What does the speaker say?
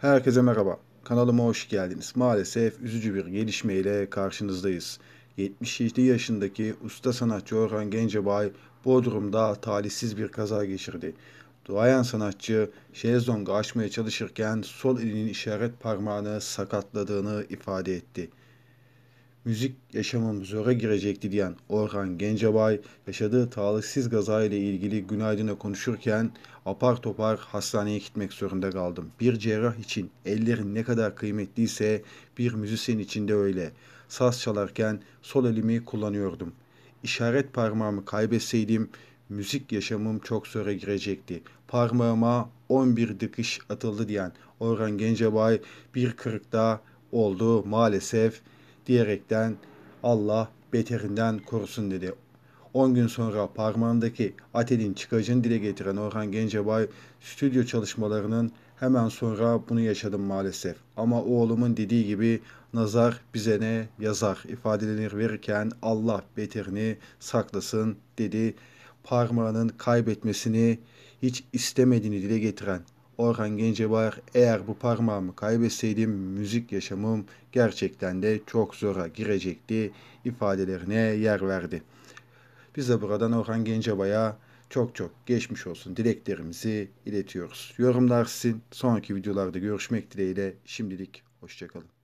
Herkese merhaba. Kanalıma hoş geldiniz. Maalesef üzücü bir gelişmeyle karşınızdayız. 77 yaşındaki usta sanatçı Orhan Gencebay Bodrum'da talihsiz bir kaza geçirdi. Duayan sanatçı şezlongu açmaya çalışırken sol elinin işaret parmağını sakatladığını ifade etti müzik yaşamım zora girecekti diyen Orhan Gencebay yaşadığı talihsiz gaza ile ilgili günaydına konuşurken apar topar hastaneye gitmek zorunda kaldım. Bir cerrah için ellerin ne kadar kıymetliyse bir müzisyen için de öyle. Saz çalarken sol elimi kullanıyordum. İşaret parmağımı kaybetseydim müzik yaşamım çok zora girecekti. Parmağıma 11 dikiş atıldı diyen Orhan Gencebay bir kırıkta oldu maalesef diyerekten Allah beterinden korusun dedi. 10 gün sonra parmağındaki atelin çıkacını dile getiren Orhan Gencebay stüdyo çalışmalarının hemen sonra bunu yaşadım maalesef. Ama oğlumun dediği gibi nazar bize ne yazar ifadelenir verirken Allah beterini saklasın dedi. Parmağının kaybetmesini hiç istemediğini dile getiren Orhan Gencebay eğer bu parmağımı kaybetseydim müzik yaşamım gerçekten de çok zora girecekti ifadelerine yer verdi. Biz de buradan Orhan Gencebay'a çok çok geçmiş olsun dileklerimizi iletiyoruz. Yorumlar sizin. Sonraki videolarda görüşmek dileğiyle. Şimdilik hoşçakalın.